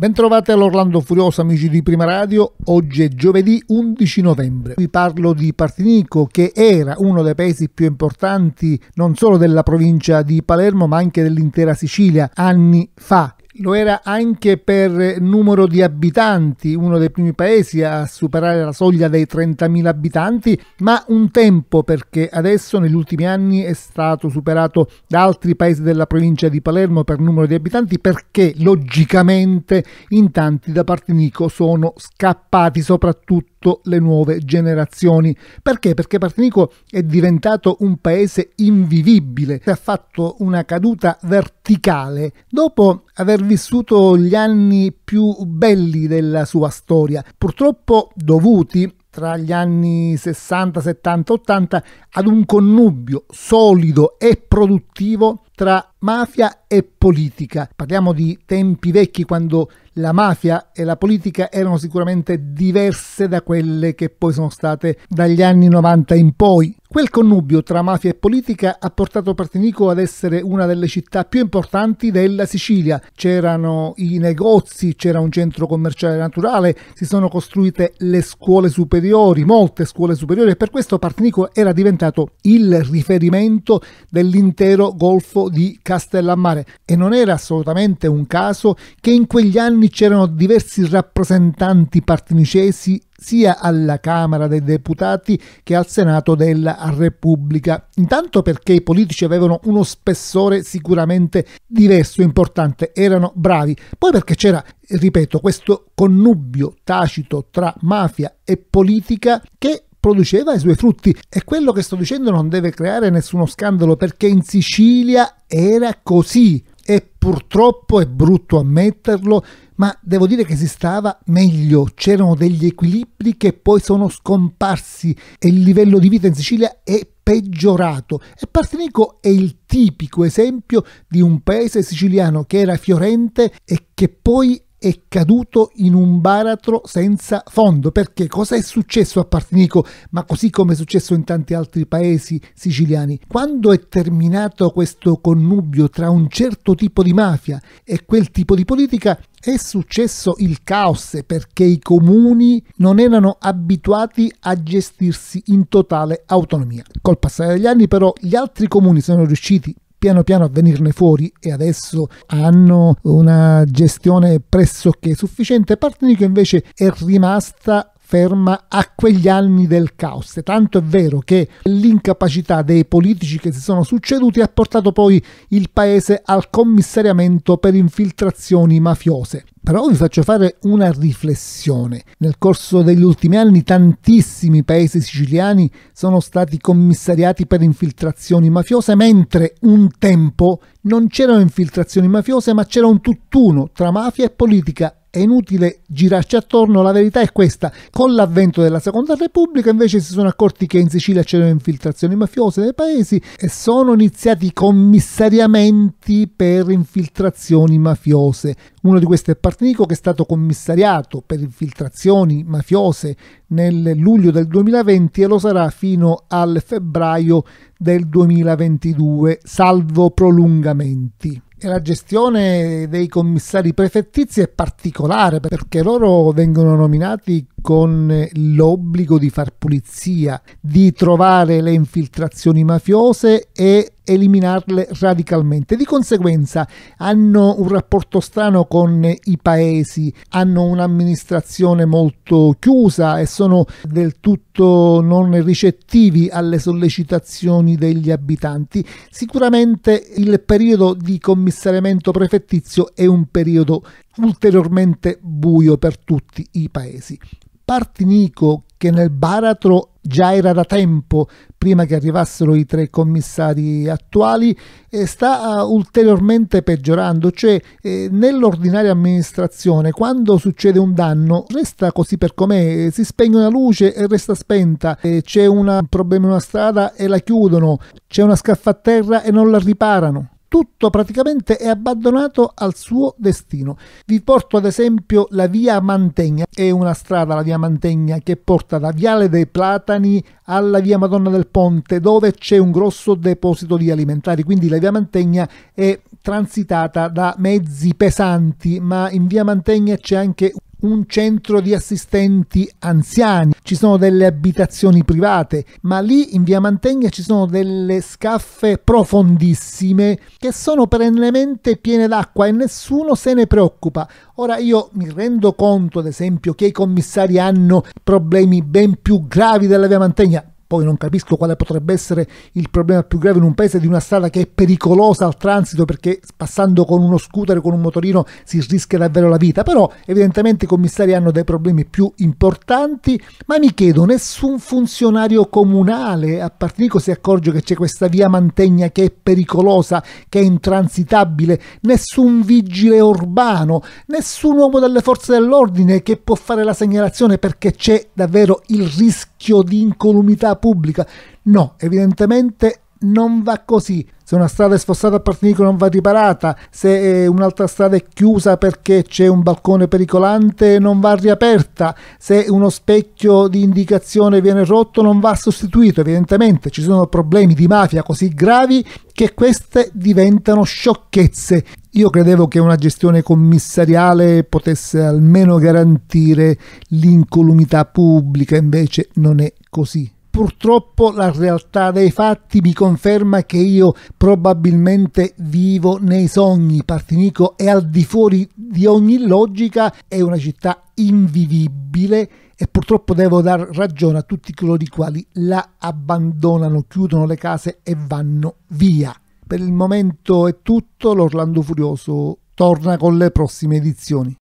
Bentrovati all'Orlando Furioso amici di Prima Radio, oggi è giovedì 11 novembre. Vi parlo di Partinico che era uno dei paesi più importanti non solo della provincia di Palermo ma anche dell'intera Sicilia anni fa lo era anche per eh, numero di abitanti, uno dei primi paesi a superare la soglia dei 30.000 abitanti, ma un tempo perché adesso negli ultimi anni è stato superato da altri paesi della provincia di Palermo per numero di abitanti perché logicamente in tanti da Partinico sono scappati, soprattutto le nuove generazioni. Perché? Perché Partinico è diventato un paese invivibile, ha fatto una caduta verticale. Dopo aver vissuto gli anni più belli della sua storia, purtroppo dovuti tra gli anni 60, 70, 80 ad un connubio solido e produttivo tra mafia e politica. Parliamo di tempi vecchi quando la mafia e la politica erano sicuramente diverse da quelle che poi sono state dagli anni 90 in poi. Quel connubio tra mafia e politica ha portato Partenico ad essere una delle città più importanti della Sicilia. C'erano i negozi, c'era un centro commerciale naturale, si sono costruite le scuole superiori, molte scuole superiori e per questo Partenico era diventato il riferimento dell'intero golfo di Castellammare e non era assolutamente un caso che in quegli anni c'erano diversi rappresentanti partinicesi sia alla Camera dei Deputati che al Senato della Repubblica. Intanto perché i politici avevano uno spessore sicuramente diverso, importante, erano bravi. Poi perché c'era, ripeto, questo connubio tacito tra mafia e politica che produceva i suoi frutti e quello che sto dicendo non deve creare nessuno scandalo perché in Sicilia era così e purtroppo è brutto ammetterlo ma devo dire che si stava meglio, c'erano degli equilibri che poi sono scomparsi e il livello di vita in Sicilia è peggiorato. E Partenico è il tipico esempio di un paese siciliano che era fiorente e che poi è caduto in un baratro senza fondo. Perché cosa è successo a Partinico, ma così come è successo in tanti altri paesi siciliani? Quando è terminato questo connubio tra un certo tipo di mafia e quel tipo di politica, è successo il caos perché i comuni non erano abituati a gestirsi in totale autonomia. Col passare degli anni però gli altri comuni sono riusciti piano piano a venirne fuori e adesso hanno una gestione pressoché sufficiente. Partenico invece è rimasta ferma a quegli anni del caos. Tanto è vero che l'incapacità dei politici che si sono succeduti ha portato poi il paese al commissariamento per infiltrazioni mafiose. Però vi faccio fare una riflessione. Nel corso degli ultimi anni tantissimi paesi siciliani sono stati commissariati per infiltrazioni mafiose, mentre un tempo non c'erano infiltrazioni mafiose, ma c'era un tutt'uno tra mafia e politica è inutile girarci attorno, la verità è questa. Con l'avvento della Seconda Repubblica invece si sono accorti che in Sicilia c'erano infiltrazioni mafiose nei paesi e sono iniziati i commissariamenti per infiltrazioni mafiose. Uno di questi è Partenico che è stato commissariato per infiltrazioni mafiose nel luglio del 2020 e lo sarà fino al febbraio del 2022, salvo prolungamenti. E la gestione dei commissari prefettizi è particolare perché loro vengono nominati con l'obbligo di far pulizia, di trovare le infiltrazioni mafiose e eliminarle radicalmente. Di conseguenza hanno un rapporto strano con i paesi, hanno un'amministrazione molto chiusa e sono del tutto non ricettivi alle sollecitazioni degli abitanti. Sicuramente il periodo di commissariamento prefettizio è un periodo ulteriormente buio per tutti i paesi. Partinico, che nel baratro già era da tempo prima che arrivassero i tre commissari attuali, sta ah, ulteriormente peggiorando, cioè eh, nell'ordinaria amministrazione quando succede un danno resta così per com'è, eh, si spegne una luce e resta spenta, eh, c'è un problema in una strada e la chiudono, c'è una scaffa a terra e non la riparano tutto praticamente è abbandonato al suo destino. Vi porto ad esempio la via Mantegna, è una strada la via Mantegna che porta da Viale dei Platani alla via Madonna del Ponte dove c'è un grosso deposito di alimentari, quindi la via Mantegna è transitata da mezzi pesanti, ma in via Mantegna c'è anche un centro di assistenti anziani, ci sono delle abitazioni private, ma lì in via Mantegna ci sono delle scaffe profondissime che sono perennemente piene d'acqua e nessuno se ne preoccupa. Ora io mi rendo conto, ad esempio, che i commissari hanno problemi ben più gravi della via Mantegna, poi non capisco quale potrebbe essere il problema più grave in un paese di una strada che è pericolosa al transito perché passando con uno scooter, o con un motorino si rischia davvero la vita, però evidentemente i commissari hanno dei problemi più importanti, ma mi chiedo, nessun funzionario comunale a Partinico si accorge che c'è questa via Mantegna che è pericolosa, che è intransitabile, nessun vigile urbano, nessun uomo delle forze dell'ordine che può fare la segnalazione perché c'è davvero il rischio di incolumità pubblica. No, evidentemente non va così. Se una strada è sfossata a partinico non va riparata, se eh, un'altra strada è chiusa perché c'è un balcone pericolante non va riaperta, se uno specchio di indicazione viene rotto non va sostituito. Evidentemente ci sono problemi di mafia così gravi che queste diventano sciocchezze. Io credevo che una gestione commissariale potesse almeno garantire l'incolumità pubblica, invece non è così purtroppo la realtà dei fatti mi conferma che io probabilmente vivo nei sogni. Partinico è al di fuori di ogni logica, è una città invivibile e purtroppo devo dar ragione a tutti coloro i quali la abbandonano, chiudono le case e vanno via. Per il momento è tutto, l'Orlando Furioso torna con le prossime edizioni.